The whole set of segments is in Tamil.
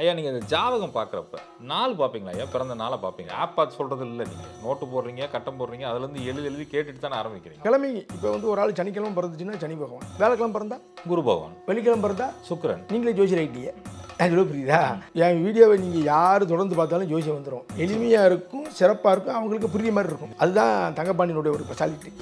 ஐயா நீங்கள் இந்த ஜாதகம் பார்க்குறப்ப நாள் பார்ப்பீங்களா ஐயா பிறந்த நாளை பார்ப்பீங்க ஆப் பார்த்து சொல்கிறது இல்லை நீங்கள் நோட்டு போடுறீங்க கட்டம் போடுறீங்க அதுலேருந்து எழுதி எழுதி கேட்டுட்டு தானே ஆரம்பிக்கிறீங்க கிழமை இப்போ வந்து ஒரு ஆள் சனிக்கிழமை பிறந்துச்சுன்னா சனி பகவான் வேலைக்கிழமை பிறந்தா குரு பகவான் வெள்ளிக்கிழமை பிறந்தா சுக்கரன் நீங்களே ஜோசி ரைட்டியே அதுவே புரியுதா என் வீடியோவை நீங்கள் யார் தொடர்ந்து பார்த்தாலும் ஜோசியம் வந்துடும் எளிமையாக இருக்கும் சிறப்பாக இருக்கும் அவங்களுக்கு புரிய மாதிரி இருக்கும் அதுதான் தங்கப்பாண்டியனுடைய ஒரு ஸ்பெஷாலிட்டி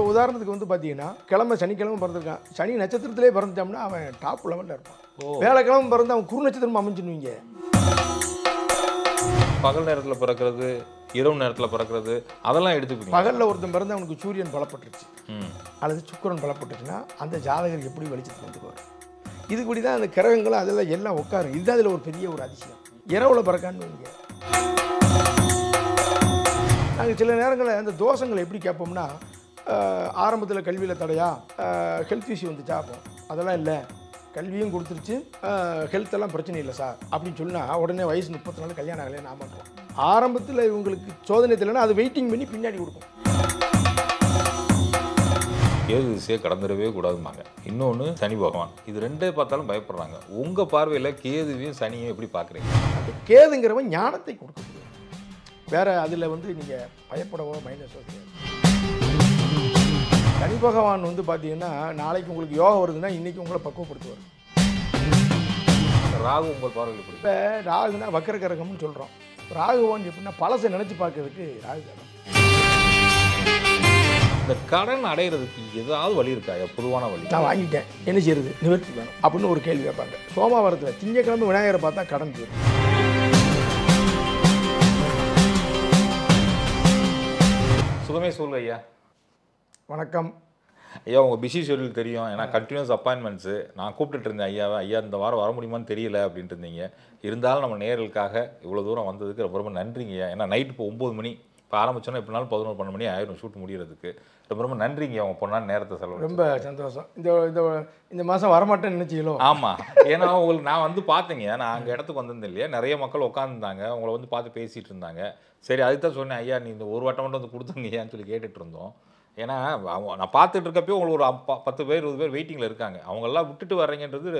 இப்போ உதாரணத்துக்கு வந்து பார்த்தீங்கன்னா கிழமை சனிக்கிழமை பிறந்திருக்கான் சனி நட்சத்திரத்திலே பிறந்துட்டோம்னா அவன் டாப் லெவலில் இருப்பான் வேலைக்கிழமை பிறந்து அவன் குறு நட்சத்திரம் அமைஞ்சுனுவீங்க பகல் நேரத்தில் பிறக்கிறது இரவு நேரத்தில் பிறக்கிறது அதெல்லாம் எடுத்துக்கணும் பகலில் ஒருத்தன் பிறந்து அவனுக்கு சூரியன் பலப்பட்டுருச்சு அல்லது சுக்கரன் பலப்பட்டுருச்சுன்னா அந்த ஜாதகர் எப்படி வெளிச்சத்துக்கு வந்துக்குவார் இது கூடி தான் அந்த கிரகங்களும் அதெல்லாம் எல்லாம் உட்காரு இதுதான் அதில் ஒரு பெரிய ஒரு அதிசயம் இரவில் பிறக்கான்னு வைங்க நாங்கள் சில நேரங்களில் அந்த தோஷங்களை எப்படி கேட்போம்னா ஆரம்பத்தில் கல்வியில் தடையா ஹெல்த் இஷ்யூ வந்துச்சா அப்போ அதெல்லாம் இல்லை கல்வியும் கொடுத்துருச்சு ஹெல்த்தெல்லாம் பிரச்சனை இல்லை சார் அப்படின்னு சொன்னால் உடனே வயசு முப்பத்தி நாலு கல்யாணம் ஆகலையே நான் பண்ணுறோம் ஆரம்பத்தில் இவங்களுக்கு சோதனை தெரியலனா அது வெயிட்டிங் பண்ணி பின்னாடி கொடுக்கும் ஏது திசையை கடந்துடவே கூடாதுமாங்க இன்னொன்று சனி பகவான் இது ரெண்டே பார்த்தாலும் பயப்படுறாங்க உங்கள் பார்வையில் கேதுவையும் சனியும் எப்படி பார்க்குறீங்க அந்த கேதுங்கிறவன் ஞானத்தை முடியும் வேறு அதில் வந்து நீங்கள் பயப்படவோ மைனஸோ கிடையாது சனி பகவான் வந்து பார்த்தீங்கன்னா நாளைக்கு உங்களுக்கு யோகம் வருதுன்னா இன்றைக்கி உங்களை பக்குவப்படுத்துவார் ராகு உங்கள் பார்வையில் இப்போ ராகுனா வக்கர கிரகம்னு சொல்கிறோம் ராகுவான் எப்படின்னா பழசை நினச்சி பார்க்கறதுக்கு ராகு கிரகம் இந்த கடன் அடைகிறதுக்கு ஏதாவது வழி இருக்கா பொதுவான வழி நான் வாங்கிட்டேன் என்ன செய்யறது நிவர்த்தி வேணும் அப்படின்னு ஒரு கேள்வி கேட்பாங்க சோமாவரத்தில் திங்கக்கிழமை விநாயகரை பார்த்தா கடன் தீரும் சுகமே சொல்லுங்க ஐயா வணக்கம் ஐயா உங்கள் பிஸி ஷெடியூல் தெரியும் ஏன்னா கண்டினியூஸ் அப்பாயின்மெண்ட்ஸு நான் கூப்பிட்டுட்டு இருந்தேன் ஐயாவை ஐயா இந்த வாரம் வர முடியுமான்னு தெரியல அப்படின்ட்டு இருந்தீங்க இருந்தாலும் நம்ம நேர்களுக்காக இவ்வளோ தூரம் வந்ததுக்கு ரொம்ப ரொம்ப நன்றிங்க ஐயா ஏன்னா நைட் இப்போ ஒம்பது மணி இப்போ ஆரம்பிச்சோன்னா எப்படினாலும் பதினோரு பன்னெண்டு மணி ஆயிரும் ஷூட் முடிகிறதுக்கு ரொம்ப ரொம்ப நன்றிங்க அவங்க பொண்ணா நேரத்தை செலவு ரொம்ப சந்தோஷம் இந்த இந்த இந்த மாதம் வரமாட்டேன்னு நினச்சிங்களோ ஆமாம் ஏன்னா உங்களுக்கு நான் வந்து பார்த்தேங்க நான் அங்கே இடத்துக்கு வந்திருந்தேன் இல்லையா நிறைய மக்கள் உட்காந்துருந்தாங்க அவங்கள வந்து பார்த்து பேசிகிட்டு இருந்தாங்க சரி அதுக்கு தான் சொன்னேன் ஐயா நீ இந்த ஒரு வட்டம் மட்டும் வந்து கொடுத்துங்கய்யான்னு சொல்லி கேட்டுட்டு இருந்தோம் ஏன்னா அவங்க நான் பார்த்துட்டு இருக்கப்போ உங்களுக்கு ஒரு பத்து பேர் இருபது பேர் வெயிட்டிங்கில் இருக்காங்க அவங்கெல்லாம் விட்டுட்டு வர்றீங்கன்றது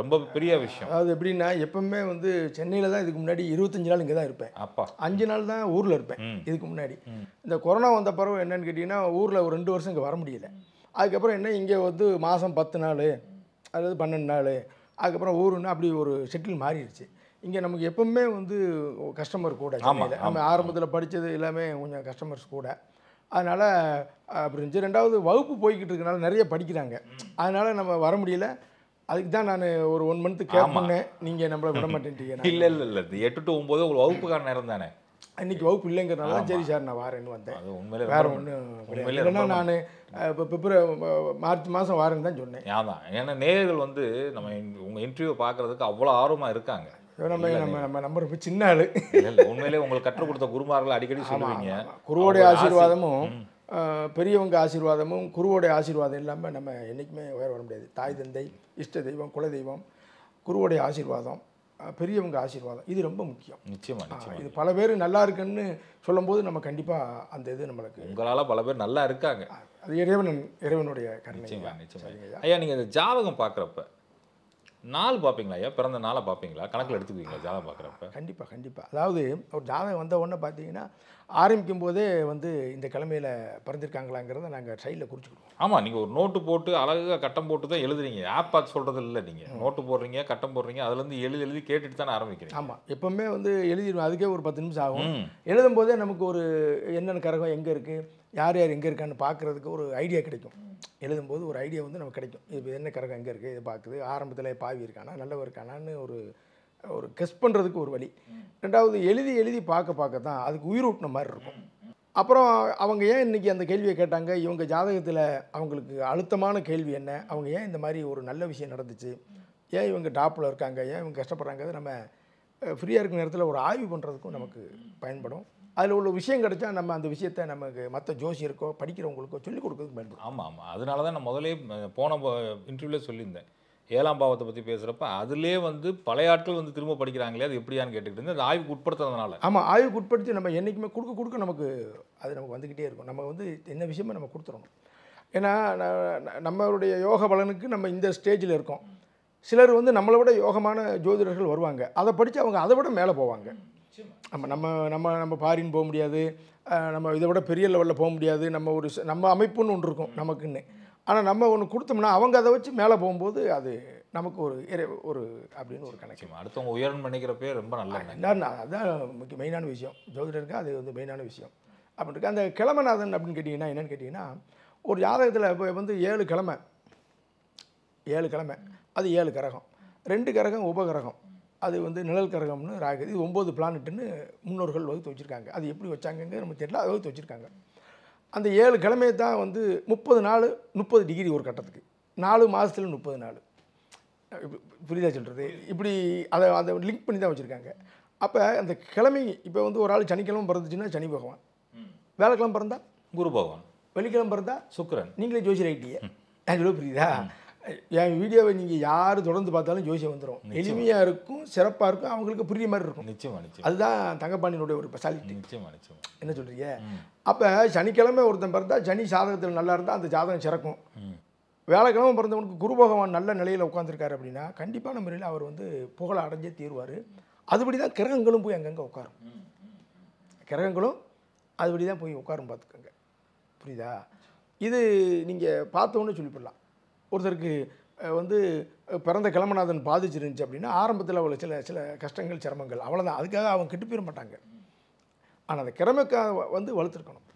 ரொம்ப பெரிய விஷயம் அது எப்படின்னா எப்பவுமே வந்து சென்னையில் தான் இதுக்கு முன்னாடி இருபத்தஞ்சு நாள் இங்கே தான் இருப்பேன் அப்பா அஞ்சு நாள் தான் ஊரில் இருப்பேன் இதுக்கு முன்னாடி இந்த கொரோனா வந்த பருவம் என்னன்னு கேட்டிங்கன்னா ஊரில் ஒரு ரெண்டு வருஷம் இங்கே வர முடியல அதுக்கப்புறம் என்ன இங்கே வந்து மாதம் பத்து நாள் அதாவது பன்னெண்டு நாள் அதுக்கப்புறம் ஊருன்னு அப்படி ஒரு செட்டில் மாறிடுச்சு இங்கே நமக்கு எப்பவுமே வந்து கஸ்டமர் கூட நம்ம ஆரம்பத்தில் படித்தது எல்லாமே கொஞ்சம் கஸ்டமர்ஸ் கூட அதனால் அப்படி இருந்துச்சு ரெண்டாவது வகுப்பு போய்கிட்டு இருக்கனால நிறைய படிக்கிறாங்க அதனால் நம்ம வர முடியல அதுக்கு தான் நான் ஒரு ஒன் மந்த்து கேப் பண்ணேன் நீங்கள் நம்மளை விட மாட்டேன்ட்டீங்க இல்லை இல்லை இல்லை எட்டு டு ஒம்பது உங்களுக்கு வகுப்புக்கான நேரம் தானே அன்றைக்கி வகுப்பு இல்லைங்கிறனால சரி சார் நான் வாரேன்னு வந்தேன் அது உண்மையில வேற ஒன்றும் இல்லைன்னா நான் இப்போ பிப்ரவரி மார்ச் மாதம் வாரேன்னு தான் சொன்னேன் ஆமாம் ஏன்னா நேர்கள் வந்து நம்ம உங்கள் இன்டர்வியூ பார்க்குறதுக்கு அவ்வளோ ஆர்வமாக இருக்காங்க நம்ம நம்ம நம்ம நம்பர் இப்போ சின்ன ஆள் உண்மையிலே உங்களுக்கு கற்றுக் கொடுத்த குருமார்கள் அடிக்கடி சொல்லுவீங்க குருவோடைய ஆசீர்வாதமும் பெரியவங்க ஆசீர்வாதமும் குருவோடைய ஆசீர்வாதம் இல்லாமல் நம்ம என்றைக்குமே உயர் வர முடியாது தாய் தந்தை இஷ்ட தெய்வம் குல தெய்வம் குருவோடைய ஆசீர்வாதம் பெரியவங்க ஆசீர்வாதம் இது ரொம்ப முக்கியம் நிச்சயமாக இது பல பேர் நல்லா இருக்குன்னு சொல்லும்போது நம்ம கண்டிப்பாக அந்த இது நம்மளுக்கு உங்களால் பல பேர் நல்லா இருக்காங்க அது இறைவன் இறைவனுடைய கருணை ஐயா நீங்கள் இந்த ஜாதகம் பார்க்குறப்ப நாள் பார்ப்பீங்களா ஐயா பிறந்த நாளை பார்ப்பீங்களா கணக்கில் எடுத்துக்குவீங்களா ஜாதகம் பார்க்குறப்ப கண்டிப்பாக கண்டிப்பாக அதாவது ஒரு ஜாதகம் வந்த உடனே பார்த்தீங்கன்னா ஆரம்பிக்கும் போதே வந்து இந்த கிழமையில் பிறந்திருக்காங்களாங்கிறத நாங்கள் சைடில் குறிச்சிக்கிடுவோம் ஆமாம் நீங்கள் ஒரு நோட்டு போட்டு அழகாக கட்டம் போட்டு தான் எழுதுறீங்க ஆப் பார்த்து சொல்கிறது இல்லை நீங்கள் நோட்டு போடுறீங்க கட்டம் போடுறீங்க அதுலேருந்து எழுதி எழுதி கேட்டுட்டு தானே ஆரம்பிக்கிறீங்க ஆமாம் எப்போவுமே வந்து எழுதிடுவோம் அதுக்கே ஒரு பத்து நிமிஷம் ஆகும் எழுதும் போதே நமக்கு ஒரு என்னென்ன கரகம் எங்கே இருக்குது யார் யார் எங்கே இருக்கான்னு பார்க்குறதுக்கு ஒரு ஐடியா கிடைக்கும் எழுதும்போது ஒரு ஐடியா வந்து நமக்கு கிடைக்கும் இப்போ என்ன கரகம் எங்கே இருக்குது இதை பார்க்குது ஆரம்பத்தில் பாவி இருக்கானா நல்லவர் இருக்கானான்னு ஒரு ஒரு கெஸ் பண்ணுறதுக்கு ஒரு வழி ரெண்டாவது எழுதி எழுதி பார்க்க பார்க்க தான் அதுக்கு உயிர் ஊட்டின மாதிரி இருக்கும் அப்புறம் அவங்க ஏன் இன்றைக்கி அந்த கேள்வியை கேட்டாங்க இவங்க ஜாதகத்தில் அவங்களுக்கு அழுத்தமான கேள்வி என்ன அவங்க ஏன் இந்த மாதிரி ஒரு நல்ல விஷயம் நடந்துச்சு ஏன் இவங்க டாப்பில் இருக்காங்க ஏன் இவங்க கஷ்டப்படுறாங்க நம்ம ஃப்ரீயாக இருக்கிற நேரத்தில் ஒரு ஆய்வு பண்ணுறதுக்கும் நமக்கு பயன்படும் அதில் உள்ள விஷயம் கிடைச்சா நம்ம அந்த விஷயத்தை நமக்கு மற்ற ஜோசியருக்கோ படிக்கிறவங்களுக்கோ சொல்லிக் கொடுக்கறதுக்கு பயன்படும் ஆமாம் ஆமாம் அதனால தான் நான் முதலே போன இன்டர்வியூவில் சொல்லியிருந்தேன் ஏழாம் பாவத்தை பற்றி பேசுகிறப்ப அதிலே வந்து பழைய ஆட்கள் வந்து திரும்ப படிக்கிறாங்களே அது எப்படியான்னு கேட்டுக்கிட்டு இருந்தேன் அது ஆய்வுக்கு உட்படுத்துறதுனால ஆமாம் ஆய்வுக்கு உட்படுத்தி நம்ம என்றைக்குமே கொடுக்க கொடுக்க நமக்கு அது நமக்கு வந்துக்கிட்டே இருக்கும் நம்ம வந்து என்ன விஷயமும் நம்ம கொடுத்துடணும் ஏன்னா நம்மளுடைய யோக பலனுக்கு நம்ம இந்த ஸ்டேஜில் இருக்கோம் சிலர் வந்து நம்மளை விட யோகமான ஜோதிடர்கள் வருவாங்க அதை படித்து அவங்க அதை விட மேலே போவாங்க ஆமாம் நம்ம நம்ம நம்ம ஃபாரின் போக முடியாது நம்ம இதை விட பெரிய லெவலில் போக முடியாது நம்ம ஒரு நம்ம அமைப்புன்னு ஒன்று இருக்கும் நமக்குன்னு ஆனால் நம்ம ஒன்று கொடுத்தோம்னா அவங்க அதை வச்சு மேலே போகும்போது அது நமக்கு ஒரு ஒரு அப்படின்னு ஒரு கணக்கு அடுத்தவங்க உயர்வு நினைக்கிறப்பே ரொம்ப நல்லா அதுதான் முக்கிய மெயினான விஷயம் ஜோதிடருக்கு அது வந்து மெயினான விஷயம் அப்படின்னு இருக்கு அந்த கிழமநாதன் அப்படின்னு கேட்டிங்கன்னா என்னென்னு கேட்டிங்கன்னா ஒரு ஜாதகத்தில் இப்போ வந்து ஏழு கிழமை ஏழு கிழமை அது ஏழு கரகம் ரெண்டு கரகம் உபகரகம் அது வந்து நிழல் கரகம்னு ராகு இது ஒம்பது பிளானெட்டுன்னு முன்னோர்கள் வகுத்து வச்சுருக்காங்க அது எப்படி வச்சாங்கங்க நம்ம தெரியல அதை வகுத்து வச்சுருக்காங்க அந்த ஏழு கிழமையை தான் வந்து முப்பது நாள் முப்பது டிகிரி ஒரு கட்டத்துக்கு நாலு மாதத்தில் முப்பது நாள் புரியுதா சொல்கிறது இப்படி அதை அதை லிங்க் பண்ணி தான் வச்சுருக்காங்க அப்போ அந்த கிழமை இப்போ வந்து ஒரு ஆள் சனிக்கிழமை பிறந்துச்சுன்னா சனி பகவான் வேலைக்கிழமை பிறந்தா குரு பகவான் வெள்ளிக்கிழமை பிறந்தா சுக்கரன் நீங்களே ஜோசி ரைட்டியே அது புரியுதா என் வீடியோவை நீங்கள் யார் தொடர்ந்து பார்த்தாலும் ஜோசியம் வந்துடும் எளிமையாக இருக்கும் சிறப்பாக இருக்கும் அவங்களுக்கு புரிய மாதிரி இருக்கும் நிச்சயமாக நிச்சயம் அதுதான் தங்கப்பாண்டியனுடைய ஒரு ஸ்பெஷாலிட்டி நிச்சயமாக நிச்சயம் என்ன சொல்கிறீங்க அப்போ சனிக்கிழமை ஒருத்தன் பிறந்தா சனி சாதகத்தில் நல்லா இருந்தால் அந்த ஜாதகம் சிறக்கும் வேலைக்கிழமை பிறந்தவனுக்கு குரு பகவான் நல்ல நிலையில் உட்காந்துருக்காரு அப்படின்னா கண்டிப்பான முறையில் அவர் வந்து புகழை அடைஞ்சே தீர்வார் அதுபடி தான் கிரகங்களும் போய் அங்கங்கே உட்காரும் கிரகங்களும் அதுபடி தான் போய் உட்காரும் பார்த்துக்கோங்க புரியுதா இது நீங்கள் பார்த்தோன்னு சொல்லிவிடலாம் ஒருத்தருக்கு வந்து பிறந்த கிளமநாதன் பாதிச்சிருந்துச்சு அப்படின்னா ஆரம்பத்தில் அவளை சில சில கஷ்டங்கள் சிரமங்கள் அவ்வளோதான் அதுக்காக அவங்க கெட்டு போயிட மாட்டாங்க ஆனால் அந்த கிழமைக்காக வந்து வளர்த்துருக்கணும்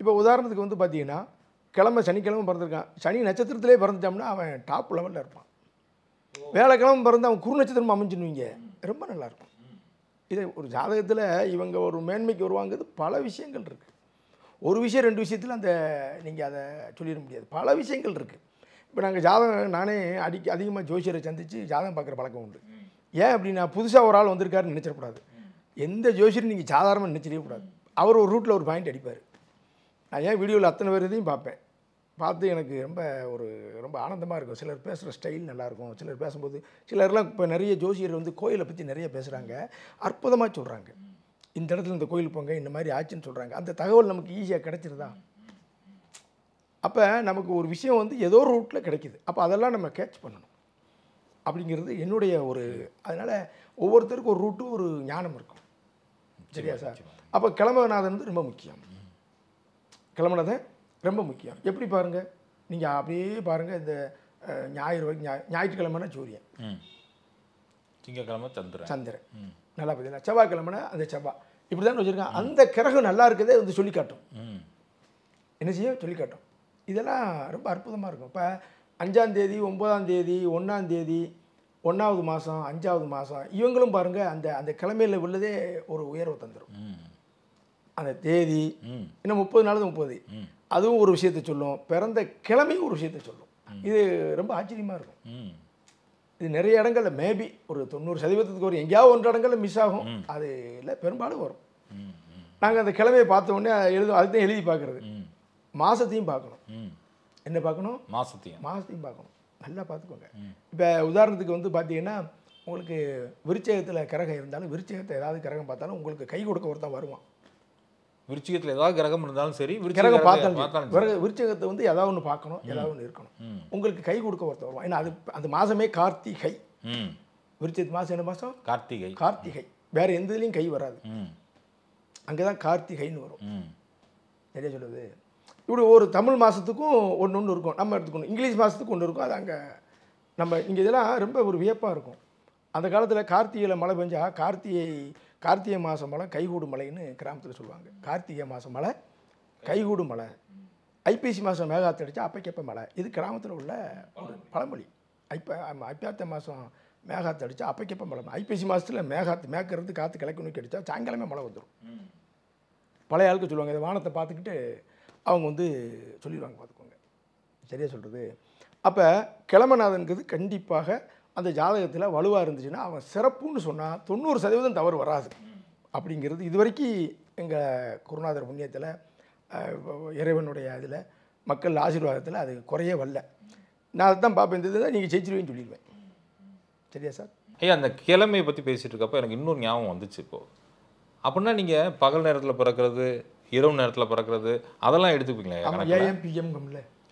இப்போ உதாரணத்துக்கு வந்து பார்த்திங்கன்னா கிழமை சனிக்கிழமை பிறந்திருக்கான் சனி நட்சத்திரத்திலே பிறந்துட்டோம்னா அவன் டாப் லெவலில் இருப்பான் வேலைக்கிழமை பிறந்து அவன் குறு நட்சத்திரம் அமைஞ்சுனுவீங்க ரொம்ப நல்லாயிருக்கும் இதே ஒரு ஜாதகத்தில் இவங்க ஒரு மேன்மைக்கு வருவாங்கிறது பல விஷயங்கள் இருக்குது ஒரு விஷயம் ரெண்டு விஷயத்தில் அந்த நீங்கள் அதை சொல்லிட முடியாது பல விஷயங்கள் இருக்குது இப்போ நாங்கள் ஜாதகம் நானே அடிக்க அதிகமாக ஜோசியரை சந்தித்து ஜாதகம் பார்க்குற பழக்கம் உண்டு ஏன் அப்படின்னா புதுசாக ஒரு ஆள் வந்திருக்காருன்னு நினச்சிடக்கூடாது எந்த ஜோசியரும் நீங்கள் சாதாரணமாக நினச்சிடவே கூடாது அவர் ஒரு ரூட்டில் ஒரு பாயிண்ட் அடிப்பார் நான் ஏன் வீடியோவில் அத்தனை பேர் இதையும் பார்ப்பேன் பார்த்து எனக்கு ரொம்ப ஒரு ரொம்ப ஆனந்தமாக இருக்கும் சிலர் பேசுகிற ஸ்டைல் நல்லாயிருக்கும் சிலர் பேசும்போது சிலர்லாம் இப்போ நிறைய ஜோசியர் வந்து கோயிலை பற்றி நிறைய பேசுகிறாங்க அற்புதமாக சொல்கிறாங்க இந்த இடத்துல இந்த கோயில் போங்க இந்த மாதிரி ஆச்சுன்னு சொல்கிறாங்க அந்த தகவல் நமக்கு ஈஸியாக கிடச்சிருதான் அப்போ நமக்கு ஒரு விஷயம் வந்து ஏதோ ரூட்டில் கிடைக்கிது அப்போ அதெல்லாம் நம்ம கேட்ச் பண்ணணும் அப்படிங்கிறது என்னுடைய ஒரு அதனால் ஒவ்வொருத்தருக்கும் ஒரு ரூட்டும் ஒரு ஞானம் இருக்கும் சரியா சார் அப்போ கிளம்பநாதன் வந்து ரொம்ப முக்கியம் கிளம்பநாதன் ரொம்ப முக்கியம் எப்படி பாருங்கள் நீங்கள் அப்படியே பாருங்கள் இந்த ஞாயிறு ஞாயிற்றுக்கிழமைனா சூரியன் திங்கக்கிழமை சந்திரன் சந்திரன் நல்லா பார்த்தீங்களா செவ்வாய்க்கிழமைனா அந்த செவ்வாய் இப்படி தான் வச்சுருக்கேன் அந்த கிரகம் நல்லா இருக்கதே வந்து சொல்லிக்காட்டும் என்ன செய்யும் சொல்லிக்காட்டும் இதெல்லாம் ரொம்ப அற்புதமாக இருக்கும் இப்போ அஞ்சாந்தேதி ஒம்பதாந்தேதி ஒன்றாந்தேதி ஒன்றாவது மாதம் அஞ்சாவது மாதம் இவங்களும் பாருங்கள் அந்த அந்த கிழமையில் உள்ளதே ஒரு உயர்வு தந்துடும் அந்த தேதி இன்னும் முப்பது நாள் முப்பது அதுவும் ஒரு விஷயத்த சொல்லும் பிறந்த கிழமையும் ஒரு விஷயத்த சொல்லும் இது ரொம்ப ஆச்சரியமாக இருக்கும் இது நிறைய இடங்களில் மேபி ஒரு தொண்ணூறு சதவீதத்துக்கு வரும் எங்கேயாவது ஒன்று இடங்களில் மிஸ் ஆகும் அது இல்லை பெரும்பாலும் வரும் நாங்கள் அந்த கிழமையை பார்த்த உடனே எழுதும் அதுதான் எழுதி பார்க்குறது மாதத்தையும் பார்க்கணும் என்ன பார்க்கணும் மாதத்தையும் மாதத்தையும் பார்க்கணும் நல்லா பார்த்துக்கோங்க இப்போ உதாரணத்துக்கு வந்து பார்த்தீங்கன்னா உங்களுக்கு விருச்சகத்தில் கிரகம் இருந்தாலும் விருச்சகத்தை ஏதாவது கிரகம் பார்த்தாலும் உங்களுக்கு கை கொடுக்க ஒருத்தான் வருவான் விருச்சகத்தில் ஏதாவது கிரகம் இருந்தாலும் சரி கிரகம் பார்த்தாலும் விருச்சகத்தை வந்து ஏதாவது ஒன்று பார்க்கணும் ஏதாவது ஒன்று இருக்கணும் உங்களுக்கு கை கொடுக்க ஒருத்தர் வருவான் ஏன்னா அது அந்த மாதமே கார்த்திகை விருச்சத்து மாதம் என்ன மாதம் கார்த்திகை கார்த்திகை வேற எந்த இதுலேயும் கை வராது அங்கே தான் கார்த்திகைன்னு வரும் என்ன சொல்லுது இப்படி ஒரு தமிழ் மாதத்துக்கும் ஒன்று ஒன்று இருக்கும் நம்ம எடுத்துக்கணும் இங்கிலீஷ் மாதத்துக்கு ஒன்று இருக்கும் அது அங்கே நம்ம இங்கே இதெல்லாம் ரொம்ப ஒரு வியப்பாக இருக்கும் அந்த காலத்தில் கார்த்திகையில் மழை பெஞ்சால் கார்த்திகை கார்த்திகை மாதம் மழை கைகூடு மழைன்னு கிராமத்தில் சொல்லுவாங்க கார்த்திகை மாதம் மழை கைகூடு மழை ஐப்பசி மாதம் மேகாத்து அடித்தா அப்பைக்கப்ப மழை இது கிராமத்தில் உள்ள ஒரு பழமொழி ஐப்ப ஐப்பாத்த மாதம் மேகாத்து அடித்தா அப்பைக்கப்ப மழை ஐப்பசி மாதத்தில் மேகாத்து மேக்கிறது காற்று கிழக்கு நோக்கி அடித்தா சாயங்காலமே மழை வந்துடும் பழைய ஆளுக்கு சொல்லுவாங்க இந்த வானத்தை பார்த்துக்கிட்டு அவங்க வந்து சொல்லிடுவாங்க பார்த்துக்கோங்க சரியாக சொல்கிறது அப்போ கிளமநாதன்கிறது கண்டிப்பாக அந்த ஜாதகத்தில் வலுவாக இருந்துச்சுன்னா அவன் சிறப்புன்னு சொன்னால் தொண்ணூறு சதவீதம் தவறு வராது அப்படிங்கிறது இது வரைக்கும் எங்கள் குருநாதர் புண்ணியத்தில் இறைவனுடைய இதில் மக்கள் ஆசீர்வாதத்தில் அது குறைய வரல நான் அதை தான் பார்ப்பேன் இந்த நீங்கள் ஜெயிச்சிருவேன்னு சொல்லிடுவேன் சரியா சார் ஐயா அந்த கிழமையை பற்றி பேசிகிட்டு இருக்கப்போ எனக்கு இன்னொரு ஞாபகம் வந்துச்சு இப்போது அப்படின்னா நீங்கள் பகல் நேரத்தில் பிறக்கிறது இரவு நேரத்தில் பறக்கிறது அதெல்லாம் எடுத்துப்பீங்களா ஏஎம்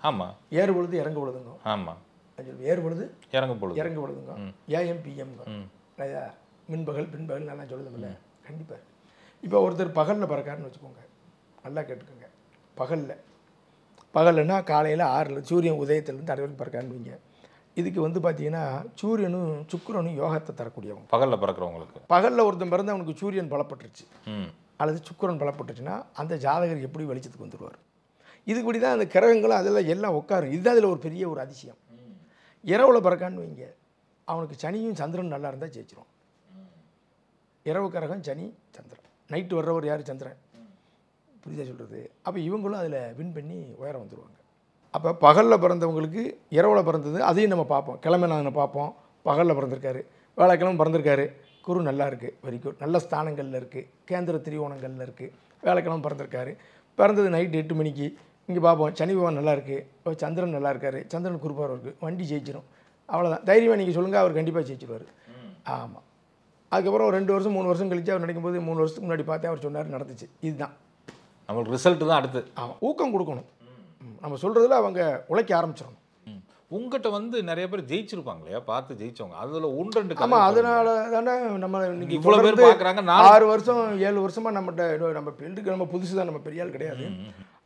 ஆமாம் ஏறு பொழுது இறங்க பொழுதுங்க ஆமாம் ஏறு பொழுது இறங்க பொழுது இறங்க பொழுதுங்க ஏஎம் மின்பகல் பின்பகல் நல்லா சொல்லுதுமில்ல கண்டிப்பாக இப்போ ஒருத்தர் பகலில் பறக்காருன்னு வச்சுக்கோங்க நல்லா கேட்டுக்கோங்க பகலில் பகல்னா காலையில் ஆறில் சூரியன் உதயத்துலேருந்து தடவை பறக்கான்னு இதுக்கு வந்து பார்த்தீங்கன்னா சூரியனும் சுக்கரனும் யோகத்தை தரக்கூடியவங்க பகலில் பறக்கிறவங்களுக்கு பகலில் ஒருத்தன் பிறந்து அவனுக்கு சூரியன் பலப்பட்டுருச்சு அல்லது சுக்கரன் பலப்பட்டுச்சுன்னா அந்த ஜாதகர் எப்படி வெளிச்சத்துக்கு வந்துடுவார் கூடி தான் அந்த கிரகங்களும் அதெல்லாம் எல்லாம் உட்காரும் இதுதான் அதில் ஒரு பெரிய ஒரு அதிசயம் இரவில் பிறக்கான்னு வைங்க அவனுக்கு சனியும் சந்திரன் நல்லா இருந்தால் ஜெயிச்சிரும் இரவு கிரகம் சனி சந்திரன் நைட்டு வர்றவர் யார் சந்திரன் புரிதாக சொல்கிறது அப்போ இவங்களும் அதில் வின் பண்ணி உயரம் வந்துடுவாங்க அப்போ பகலில் பிறந்தவங்களுக்கு இரவில் பிறந்தது அதையும் நம்ம பார்ப்போம் கிழமை நாங்கள் பார்ப்போம் பகலில் பிறந்திருக்காரு வேலைக்கிழமை பிறந்திருக்காரு குரு நல்லா இருக்குது வெரி நல்ல ஸ்தானங்களில் இருக்குது கேந்திர திரிவோணங்களில் இருக்குது வேலைக்கெல்லாம் பிறந்திருக்காரு பிறந்தது நைட்டு எட்டு மணிக்கு இங்கே பார்ப்போம் சனி பகவான் நல்லா இருக்குது சந்திரன் நல்லா இருக்காரு சந்திரன் குறுப்பாக இருக்குது வண்டி ஜெயிச்சிடும் அவ்வளோதான் தைரியமாக நீங்கள் சொல்லுங்கள் அவர் கண்டிப்பாக ஜெயிச்சிடுவார் ஆமாம் அதுக்கப்புறம் ரெண்டு வருஷம் மூணு வருஷம் கழித்து அவர் போது மூணு வருஷத்துக்கு முன்னாடி பார்த்தேன் அவர் சொன்னார் நடந்துச்சு இதுதான் நம்மளுக்கு ரிசல்ட்டு தான் அடுத்து ஆமாம் ஊக்கம் கொடுக்கணும் நம்ம சொல்கிறதுல அவங்க உழைக்க ஆரம்பிச்சிடணும் உங்ககிட்ட வந்து நிறைய பேர் ஜெயிச்சிருப்பாங்க இல்லையா பார்த்து ஜெயிச்சவங்க அதில் ஒன்று ரெண்டு ஆமா அதனால தானே நம்ம இன்னைக்கு இவ்வளோ பேர் பார்க்குறாங்க ஆறு வருஷம் ஏழு வருஷமா நம்மகிட்ட நம்ம பெண்டுக்கு நம்ம புதுசு தான் நம்ம பெரியால் கிடையாது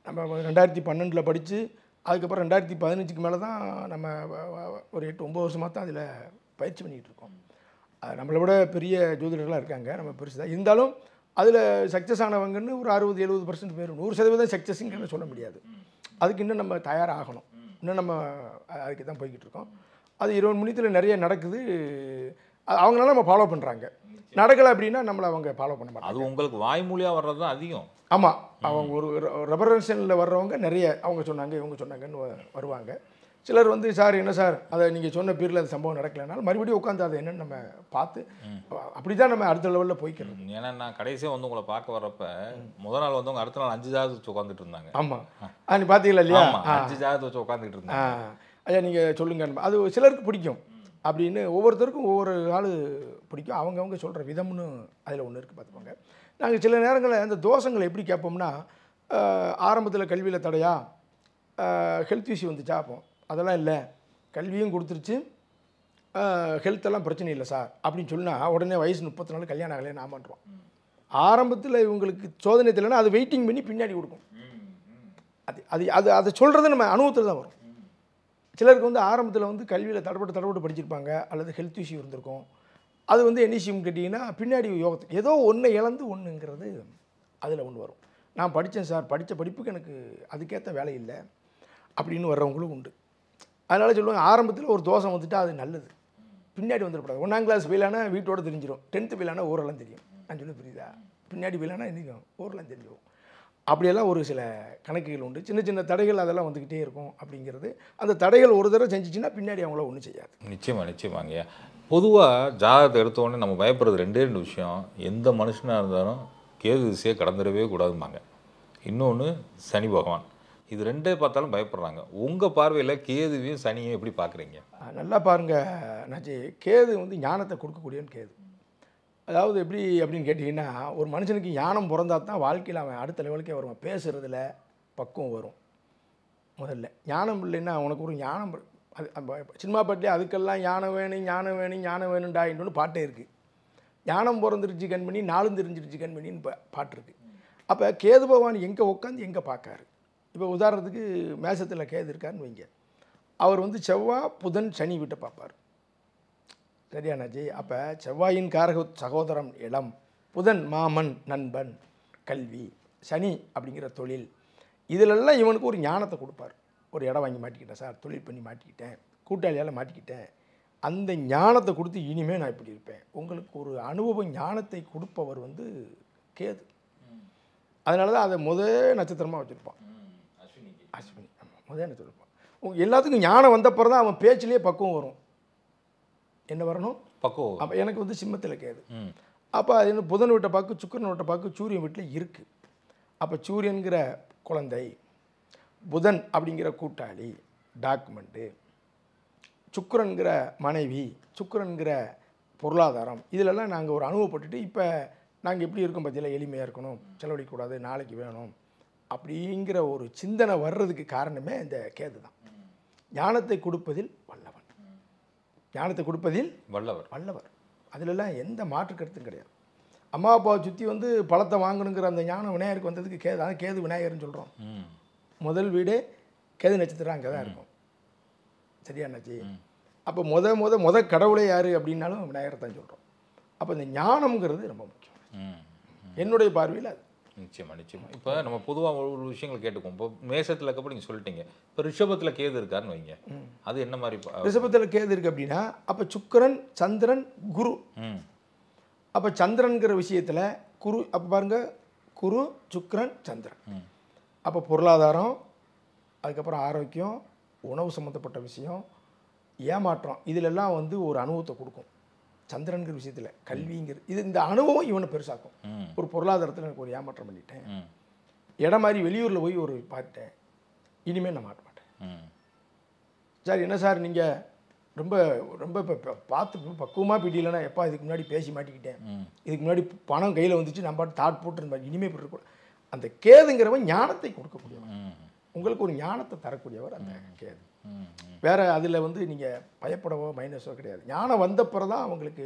நம்ம ரெண்டாயிரத்தி பன்னெண்டில் படித்து அதுக்கப்புறம் ரெண்டாயிரத்தி பதினஞ்சுக்கு மேலே தான் நம்ம ஒரு எட்டு ஒம்பது வருஷமாக தான் அதில் பயிற்சி பண்ணிக்கிட்டு இருக்கோம் நம்மளை விட பெரிய ஜோதிடர்களாக இருக்காங்க நம்ம பெருசு தான் இருந்தாலும் அதில் சக்ஸஸ் ஆனவங்கன்னு ஒரு அறுபது எழுபது பர்சன்ட் பேர் நூறு சதவீதம் சக்ஸஸ்ங்கிறத சொல்ல முடியாது அதுக்கு இன்னும் நம்ம தயாராகணும் இன்னும் நம்ம அதுக்கு தான் போய்கிட்டு இருக்கோம் அது இருபது மணித்தில் நிறைய நடக்குது அவங்களால நம்ம ஃபாலோ பண்ணுறாங்க நடக்கலை அப்படின்னா நம்மளை அவங்க ஃபாலோ பண்ண மாட்டாங்க அது உங்களுக்கு வாய்மொழியாக வர்றது தான் அதிகம் ஆமாம் அவங்க ஒரு ரெபரன்ஷனில் வர்றவங்க நிறைய அவங்க சொன்னாங்க இவங்க சொன்னாங்கன்னு வருவாங்க சிலர் வந்து சார் என்ன சார் அதை நீங்கள் சொன்ன பேரில் அந்த சம்பவம் நடக்கலைனாலும் மறுபடியும் உட்காந்து அதை என்னென்னு நம்ம பார்த்து அப்படி தான் நம்ம அடுத்த லெவலில் போய்க்கிறோம் ஏன்னா நான் கடைசியாக வந்து உங்களை பார்க்க வர்றப்ப முதல் நாள் வந்து உங்கள் அடுத்த நாள் அஞ்சு ஜாதகத்தை வச்சு உட்காந்துட்டு இருந்தாங்க ஆமாம் நீ பார்த்தீங்களா இல்லையா அஞ்சு ஜாதகத்தை வச்சு உட்காந்துட்டு இருந்தாங்க ஐயா நீங்கள் சொல்லுங்க அது சிலருக்கு பிடிக்கும் அப்படின்னு ஒவ்வொருத்தருக்கும் ஒவ்வொரு ஆள் பிடிக்கும் அவங்கவுங்க சொல்கிற விதம்னு அதில் ஒன்று இருக்குது பார்த்துப்பாங்க நாங்கள் சில நேரங்களில் அந்த தோஷங்களை எப்படி கேட்போம்னா ஆரம்பத்தில் கல்வியில் தடையா ஹெல்த் இஷ்யூ வந்துச்சா அப்போ அதெல்லாம் இல்லை கல்வியும் கொடுத்துருச்சு ஹெல்த்தெல்லாம் பிரச்சனை இல்லை சார் அப்படின்னு சொன்னால் உடனே வயசு முப்பத்தி நாலு கல்யாணம் ஆகலையே நான் பண்ணுறோம் ஆரம்பத்தில் இவங்களுக்கு சோதனை தெரியலனா அது வெயிட்டிங் பண்ணி பின்னாடி கொடுக்கும் அது அது அது அதை சொல்கிறது நம்ம அனுபவத்தில் தான் வரும் சிலருக்கு வந்து ஆரம்பத்தில் வந்து கல்வியில் தடப்பட்டு தடப்பட்டு படிச்சிருப்பாங்க அல்லது ஹெல்த் இஷ்யூ இருந்திருக்கும் அது வந்து என்ன இஷ்யூன்னு கேட்டிங்கன்னா பின்னாடி யோகத்து ஏதோ ஒன்று இழந்து ஒன்றுங்கிறது அதில் ஒன்று வரும் நான் படித்தேன் சார் படித்த படிப்புக்கு எனக்கு அதுக்கேற்ற வேலை இல்லை அப்படின்னு வர்றவங்களும் உண்டு அதனால சொல்லுவாங்க ஆரம்பத்தில் ஒரு தோசை வந்துட்டால் அது நல்லது பின்னாடி வந்துடக்கூடாது ஒன்றாம் கிளாஸ் ஃபெயிலானா வீட்டோட தெரிஞ்சிடும் டென்த்து ஃபெயிலானா ஊரெல்லாம் தெரியும் நான் சொல்லி புரியுதா பின்னாடி ஃபெயிலானா இன்றைக்கும் ஊரெல்லாம் தெரிஞ்சிடும் அப்படியெல்லாம் ஒரு சில கணக்குகள் உண்டு சின்ன சின்ன தடைகள் அதெல்லாம் வந்துக்கிட்டே இருக்கும் அப்படிங்கிறது அந்த தடைகள் ஒரு தடவை செஞ்சிச்சின்னா பின்னாடி அவங்கள ஒன்றும் செய்யாது நிச்சயமாக நிச்சயமாங்க பொதுவாக ஜாதகத்தை எடுத்தோடனே நம்ம பயப்படுறது ரெண்டே ரெண்டு விஷயம் எந்த மனுஷனாக இருந்தாலும் கேது திசையை கடந்துடவே கூடாதுமாங்க இன்னொன்று சனி பகவான் இது ரெண்டே பார்த்தாலும் பயப்படுறாங்க உங்கள் பார்வையில் கேதுவையும் சனியும் எப்படி பார்க்குறீங்க நல்லா பாருங்கள் நஜி கேது வந்து ஞானத்தை கொடுக்கக்கூடியன்னு கேது அதாவது எப்படி அப்படின்னு கேட்டிங்கன்னா ஒரு மனுஷனுக்கு ஞானம் பிறந்தா தான் வாழ்க்கையில் அவன் அடுத்த லெவலுக்கே வருவான் பேசுகிறதுல பக்குவம் வரும் முதல்ல ஞானம் இல்லைன்னா அவனுக்கு ஒரு ஞானம் அது சினிமா பாட்டிலே அதுக்கெல்லாம் ஞானம் வேணும் ஞானம் வேணும் ஞானம் வேணும்டா ஒன்று பாட்டே இருக்குது ஞானம் பிறந்துருச்சு கண்மணி நாளும் தெரிஞ்சிருச்சு கண்மணின்னு பாட்டு இருக்குது அப்போ கேது பகவான் எங்கே உட்காந்து எங்கே பார்க்காரு இப்போ உதாரணத்துக்கு மேசத்தில் கேது இருக்கான்னு வைங்க அவர் வந்து செவ்வாய் புதன் சனி விட்டு பார்ப்பார் சரியானாஜி அப்போ செவ்வாயின் காரக சகோதரம் இளம் புதன் மாமன் நண்பன் கல்வி சனி அப்படிங்கிற தொழில் இதிலெல்லாம் இவனுக்கு ஒரு ஞானத்தை கொடுப்பார் ஒரு இடம் வாங்கி மாட்டிக்கிட்டேன் சார் தொழில் பண்ணி மாட்டிக்கிட்டேன் கூட்டாளியால் மாட்டிக்கிட்டேன் அந்த ஞானத்தை கொடுத்து இனிமேல் நான் இப்படி இருப்பேன் உங்களுக்கு ஒரு அனுபவ ஞானத்தை கொடுப்பவர் வந்து கேது அதனால தான் அதை முதல் நட்சத்திரமாக வச்சுருப்பான் அஸ்வினி முதல்ல சொல்லுவோம் உங்கள் எல்லாத்துக்கும் ஞானம் பிறகு தான் அவன் பேச்சிலே பக்குவம் வரும் என்ன வரணும் பக்குவம் அப்போ எனக்கு வந்து சிம்மத்தில் கேது அப்போ அது என்ன புதன் விட்ட பாக்கு சுக்கரன் விட்ட பாக்கு சூரியன் வீட்டில் இருக்குது அப்போ சூரியன்கிற குழந்தை புதன் அப்படிங்கிற கூட்டாளி டாக்குமெண்ட்டு சுக்கரன்கிற மனைவி சுக்கரன்கிற பொருளாதாரம் இதிலெல்லாம் நாங்கள் ஒரு அனுபவப்பட்டுட்டு இப்போ நாங்கள் எப்படி இருக்கோம் பார்த்தீங்களா எளிமையாக இருக்கணும் செலவழிக்கக்கூடாது நாளைக்கு வேணும் அப்படிங்கிற ஒரு சிந்தனை வர்றதுக்கு காரணமே இந்த கேது தான் ஞானத்தை கொடுப்பதில் வல்லவன் ஞானத்தை கொடுப்பதில் வல்லவர் வல்லவர் அதிலெல்லாம் எந்த மாற்று கருத்தும் கிடையாது அம்மா அப்பாவை சுற்றி வந்து பழத்தை வாங்கணுங்கிற அந்த ஞானம் விநாயகருக்கு வந்ததுக்கு கேது அதான் கேது விநாயகர்னு சொல்கிறோம் முதல் வீடு கேது நட்சத்திரம் அங்கே தான் இருக்கும் நச்சி அப்போ முத முத முத கடவுளே யார் அப்படின்னாலும் விநாயகரை தான் சொல்கிறோம் அப்போ இந்த ஞானம்ங்கிறது ரொம்ப முக்கியம் என்னுடைய பார்வையில் அது நிச்சயமா நிச்சயமா இப்போ நம்ம பொதுவாக ஒரு விஷயங்கள் கேட்டுக்கோம் இப்போ மேசத்தில் இருக்கப்போ நீங்கள் சொல்லிட்டீங்க இப்போ ரிஷபத்தில் கேது இருக்காருன்னு வைங்க அது என்ன மாதிரி ரிஷபத்தில் கேது இருக்குது அப்படின்னா அப்போ சுக்கரன் சந்திரன் குரு அப்போ சந்திரன்கிற விஷயத்தில் குரு அப்போ பாருங்கள் குரு சுக்கரன் சந்திரன் அப்போ பொருளாதாரம் அதுக்கப்புறம் ஆரோக்கியம் உணவு சம்மந்தப்பட்ட விஷயம் ஏமாற்றம் இதிலெல்லாம் வந்து ஒரு அனுபவத்தை கொடுக்கும் சந்திரன்கிற விஷயத்தில் கல்விங்கிற இது இந்த அனுபவம் இவனை பெருசாக்கும் ஒரு பொருளாதாரத்தில் எனக்கு ஒரு ஏமாற்றம் பண்ணிட்டேன் இடம் மாதிரி வெளியூரில் போய் ஒரு பார்த்துட்டேன் இனிமேல் நான் மாட்ட மாட்டேன் சார் என்ன சார் நீங்கள் ரொம்ப ரொம்ப இப்போ பார்த்து பக்குவமாக பிடிக்கலன்னா எப்பா இதுக்கு முன்னாடி பேசி மாட்டிக்கிட்டேன் இதுக்கு முன்னாடி பணம் கையில் வந்துச்சு நம்ம தாட் போட்டுருந்தேன் இனிமேல் இப்படி அந்த கேதுங்கிறவன் ஞானத்தை கொடுக்கக்கூடியவன் உங்களுக்கு ஒரு ஞானத்தை தரக்கூடியவர் அந்த கேது வேறு அதில் வந்து நீங்கள் பயப்படவோ மைனஸோ கிடையாது ஞானம் வந்தப்புறம் தான் அவங்களுக்கு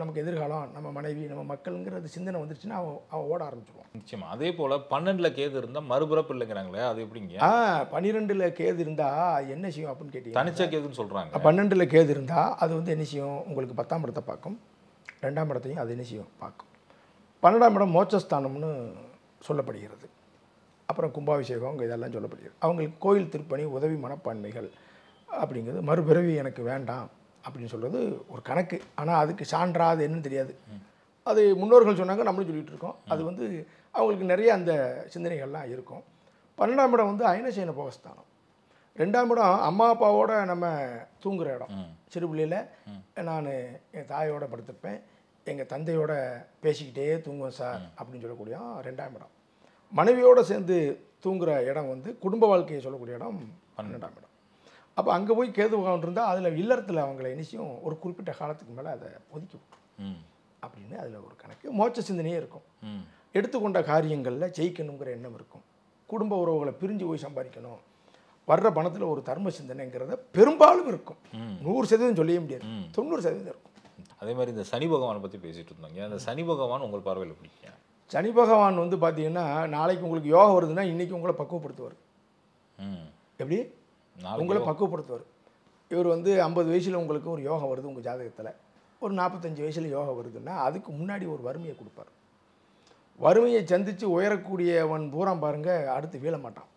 நமக்கு எதிர்காலம் நம்ம மனைவி நம்ம மக்கள்ங்கிறது சிந்தனை வந்துருச்சுன்னா அவன் அவன் ஓட ஆரம்பிச்சிருவான் நிச்சயமா அதே போல் பன்னெண்டில் கேது இருந்தால் மறுபிறப்பு இல்லைங்கிறாங்களே அது எப்படிங்க ஆ பன்னிரெண்டில் கேது இருந்தால் என்ன செய்யும் அப்படின்னு கேட்டீங்க தனிச்ச கேதுன்னு சொல்கிறாங்க பன்னெண்டில் கேது இருந்தால் அது வந்து என்ன செய்யும் உங்களுக்கு பத்தாம் இடத்தை பார்க்கும் ரெண்டாம் இடத்தையும் அது என்ன செய்யும் பார்க்கும் பன்னெண்டாம் இடம் மோட்சஸ்தானம்னு சொல்லப்படுகிறது அப்புறம் கும்பாபிஷேகம் அங்கே இதெல்லாம் சொல்லப்படுகிறது அவங்களுக்கு கோயில் திருப்பணி உதவி மனப்பான்மைகள் அப்படிங்கிறது மறுபிறவி எனக்கு வேண்டாம் அப்படின்னு சொல்கிறது ஒரு கணக்கு ஆனால் அதுக்கு சான்றா அது என்னன்னு தெரியாது அது முன்னோர்கள் சொன்னாங்க நம்மளும் சொல்லிகிட்டு இருக்கோம் அது வந்து அவங்களுக்கு நிறைய அந்த சிந்தனைகள்லாம் இருக்கும் பன்னெண்டாம் இடம் வந்து அயனசேன போகஸ்தானம் ரெண்டாம் இடம் அம்மா அப்பாவோட நம்ம தூங்குகிற இடம் சிறு பிள்ளையில் நான் என் தாயோட படுத்திருப்பேன் எங்கள் தந்தையோட பேசிக்கிட்டே தூங்குவேன் சார் அப்படின்னு சொல்லக்கூடிய ரெண்டாம் இடம் மனைவியோடு சேர்ந்து தூங்குகிற இடம் வந்து குடும்ப வாழ்க்கையை சொல்லக்கூடிய இடம் பன்னெண்டாம் இடம் அப்போ அங்கே போய் கேது முகாம் இருந்தால் அதில் இல்லறத்தில் அவங்கள இனிச்சியும் ஒரு குறிப்பிட்ட காலத்துக்கு மேலே அதை ஒதுக்கி விட்டுரும் அப்படின்னு அதில் ஒரு கணக்கு மோட்ச சிந்தனையே இருக்கும் எடுத்துக்கொண்ட காரியங்களில் ஜெயிக்கணுங்கிற எண்ணம் இருக்கும் குடும்ப உறவுகளை பிரிஞ்சு போய் சம்பாதிக்கணும் வர்ற பணத்தில் ஒரு தர்ம சிந்தனைங்கிறத பெரும்பாலும் இருக்கும் நூறு சதவீதம் சொல்லவே முடியாது தொண்ணூறு சதவீதம் இருக்கும் அதே மாதிரி இந்த சனி பகவானை பற்றி பேசிகிட்டு இருந்தாங்க அந்த சனி பகவான் உங்கள் பார்வையில் பிடிக்கும் சனி பகவான் வந்து பார்த்தீங்கன்னா நாளைக்கு உங்களுக்கு யோகம் வருதுன்னா இன்றைக்கி உங்களை பக்குவப்படுத்துவார் எப்படி உங்களை பக்குவப்படுத்துவார் இவர் வந்து ஐம்பது வயசில் உங்களுக்கு ஒரு யோகம் வருது உங்கள் ஜாதகத்தில் ஒரு நாற்பத்தஞ்சு வயசில் யோகம் வருதுன்னா அதுக்கு முன்னாடி ஒரு வறுமையை கொடுப்பார் வறுமையை சந்தித்து உயரக்கூடியவன் பூரம் பாருங்கள் அடுத்து வீழ மாட்டான்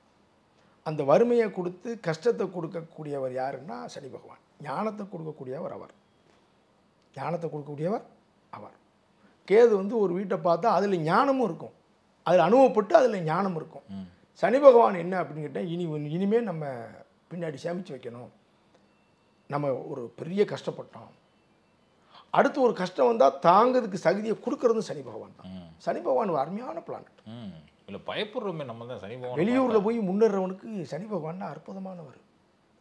அந்த வறுமையை கொடுத்து கஷ்டத்தை கொடுக்கக்கூடியவர் யாருன்னா சனி பகவான் ஞானத்தை கொடுக்கக்கூடியவர் அவர் ஞானத்தை கொடுக்கக்கூடியவர் அவர் கேது வந்து ஒரு வீட்டை பார்த்தா அதில் ஞானமும் இருக்கும் அதில் அனுபவப்பட்டு அதில் ஞானம் இருக்கும் சனி பகவான் என்ன அப்படின்னு கேட்டால் இனி இனிமேல் நம்ம பின்னாடி சேமித்து வைக்கணும் நம்ம ஒரு பெரிய கஷ்டப்பட்டோம் அடுத்து ஒரு கஷ்டம் வந்தால் தாங்கிறதுக்கு சகுதியை கொடுக்கறதும் சனி பகவான் தான் சனி பகவான் அருமையான பிளானட் இல்லை பயப்படுறோமே நம்ம தான் சனி பகவான் வெளியூரில் போய் முன்னேறவனுக்கு சனி பகவான் அற்புதமானவர்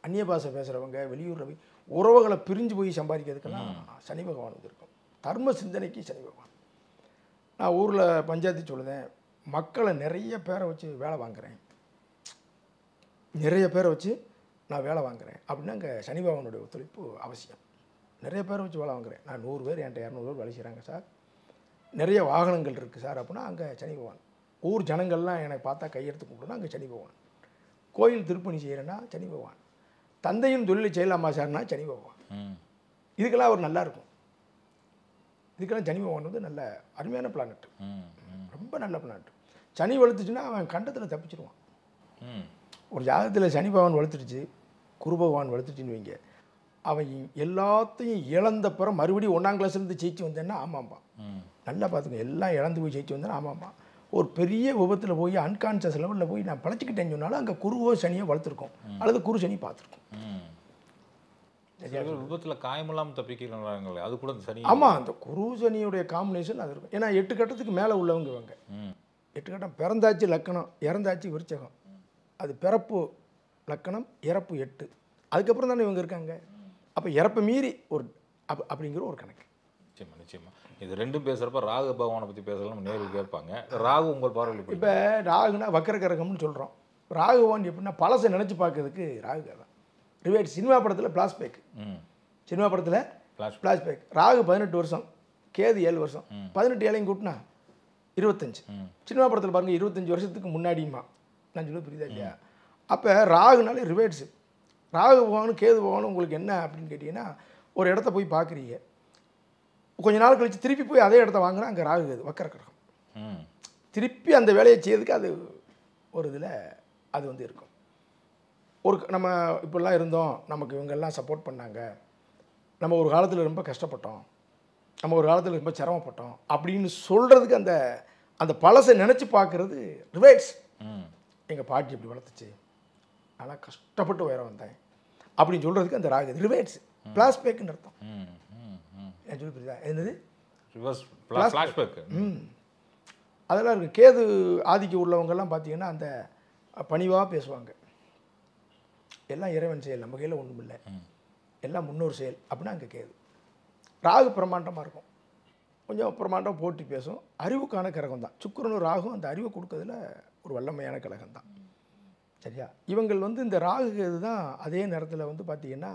அந்நிய பாஷை பேசுகிறவங்க வெளியூரில் போய் உறவுகளை பிரிஞ்சு போய் சம்பாதிக்கிறதுக்கெல்லாம் சனி பகவான் வந்துருக்கும் தர்ம சிந்தனைக்கு சனி பகவான் நான் ஊரில் பஞ்சாயத்து சொல்லுதேன் மக்களை நிறைய பேரை வச்சு வேலை வாங்குகிறேன் நிறைய பேரை வச்சு நான் வேலை வாங்குகிறேன் அப்படின்னா அங்கே சனிபாவனுடைய ஒத்துழைப்பு அவசியம் நிறைய பேரை வச்சு வேலை வாங்குகிறேன் நான் நூறு பேர் என்கிட்ட இரநூறு பேர் வேலை செய்கிறாங்க சார் நிறைய வாகனங்கள் இருக்குது சார் அப்படின்னா அங்கே சனி பகவான் ஊர் ஜனங்கள்லாம் எனக்கு பார்த்தா கையெடுத்து கும்பிடுனா அங்கே சனி பகவான் கோயில் திருப்பணி செய்கிறேன்னா சனி பகவான் தந்தையும் தொழில் செய்யலாமா சார்னா சனி பகவான் இதுக்கெல்லாம் அவர் நல்லாயிருக்கும் இதுக்கெல்லாம் சனி பகவான் வந்து நல்ல அருமையான பிளானட் ரொம்ப நல்ல பிளானட் சனி வளர்த்துச்சுன்னா அவன் கண்டத்தில் தப்பிச்சிருவான் ஒரு ஜாதகத்தில் சனி பகவான் வளர்த்துடுச்சு குரு பகவான் வலுத்துட்டுன்னு வைங்க அவன் எல்லாத்தையும் இழந்த பிறம் மறுபடியும் ஒன்றாம் கிளாஸ்லேருந்து ஜெயிச்சு வந்தேன்னா ஆமாம்ப்பா நல்லா பார்த்துங்க எல்லாம் இழந்து போய் ஜெயிச்சு வந்தேன்னா ஆமாம்ப்பா ஒரு பெரிய விபத்தில் போய் அன்கான்சியஸ் லெவலில் போய் நான் பழச்சிக்கிட்டேன்னு சொன்னாலும் அங்கே குருவோ சனியோ வளர்த்துருக்கோம் அல்லது குரு சனி பார்த்துருக்கோம் விபத்தில் காயமெல்லாம் தப்பிக்கிறாங்களே அது கூட சரி ஆமாம் அந்த குரு சனியுடைய காம்பினேஷன் அது இருக்கும் ஏன்னா எட்டு கட்டத்துக்கு மேலே உள்ளவங்க வாங்க எட்டு கட்டம் பிறந்தாச்சு லக்கணம் இறந்தாச்சு விருச்சகம் அது பிறப்பு லக்கணம் இறப்பு எட்டு அதுக்கப்புறம் தானே இவங்க இருக்காங்க அப்போ இறப்பை மீறி ஒரு அப் அப்படிங்கிற ஒரு கணக்கு நிச்சயமா நிச்சயமா இது ரெண்டும் பேசுகிறப்ப ராகு பகவானை பற்றி பேசலாம் நேரில் கேட்பாங்க ராகு உங்கள் பார்வையில் இப்போ ராகுனா வக்கர கிரகம்னு சொல்கிறோம் ராகுவான் எப்படின்னா பழசை நினச்சி பார்க்கறதுக்கு ராகு தான் ரிவேட் சினிமா படத்தில் பிளாஸ்பேக் சினிமா படத்தில் பிளாஸ்பேக் ராகு பதினெட்டு வருஷம் கேது ஏழு வருஷம் பதினெட்டு ஏழையும் கூட்டினா இருபத்தஞ்சு சினிமா படத்தில் பாருங்கள் இருபத்தஞ்சி வருஷத்துக்கு முன்னாடியுமா நான் சொல்ல புரியுதா இல்லையா அப்போ ராகுனாலே ரிவேட்ஸு ராகு போகணும் கேது போகணும் உங்களுக்கு என்ன அப்படின்னு கேட்டிங்கன்னா ஒரு இடத்த போய் பார்க்குறீங்க கொஞ்ச நாள் கழித்து திருப்பி போய் அதே இடத்த வாங்கினா அங்கே ராகு கேது வக்கர கிரகம் திருப்பி அந்த வேலையை செய்யறதுக்கு அது ஒரு இதில் அது வந்து இருக்கும் ஒரு நம்ம இப்படிலாம் இருந்தோம் நமக்கு இவங்கெல்லாம் சப்போர்ட் பண்ணாங்க நம்ம ஒரு காலத்தில் ரொம்ப கஷ்டப்பட்டோம் நம்ம ஒரு காலத்தில் ரொம்ப சிரமப்பட்டோம் அப்படின்னு சொல்கிறதுக்கு அந்த அந்த பழசை நினச்சி பார்க்குறது ரிவேட்ஸ் எங்கள் பாட்டி இப்படி வளர்த்துச்சு ஆனால் கஷ்டப்பட்டு உயர வந்தேன் அப்படின்னு சொல்கிறதுக்கு அந்த ராக ரிவேட்ஸ் பிளாஸ்பேக்குன்னு அர்த்தம் என் சொல்லி புரியுதா என்னது ஃப்ளாஷ்பேக் ம் அதெல்லாம் இருக்குது கேது ஆதிக்கு உள்ளவங்கெல்லாம் பார்த்தீங்கன்னா அந்த பணிவாக பேசுவாங்க எல்லாம் இறைவன் செயல் நம்ம கையில் ஒன்றும் இல்லை எல்லாம் முன்னோர் செயல் அப்படின்னா அங்கே கேது ராகு பிரமாண்டமாக இருக்கும் கொஞ்சம் பிரமாண்டம் போட்டி பேசும் அறிவுக்கான கிரகம் தான் சுக்கரனும் ராகும் அந்த அறிவை கொடுக்கறதுல ஒரு வல்லமையான கிரகம் தான் சரியா இவங்கள் வந்து இந்த ராகு கேது தான் அதே நேரத்தில் வந்து பார்த்திங்கன்னா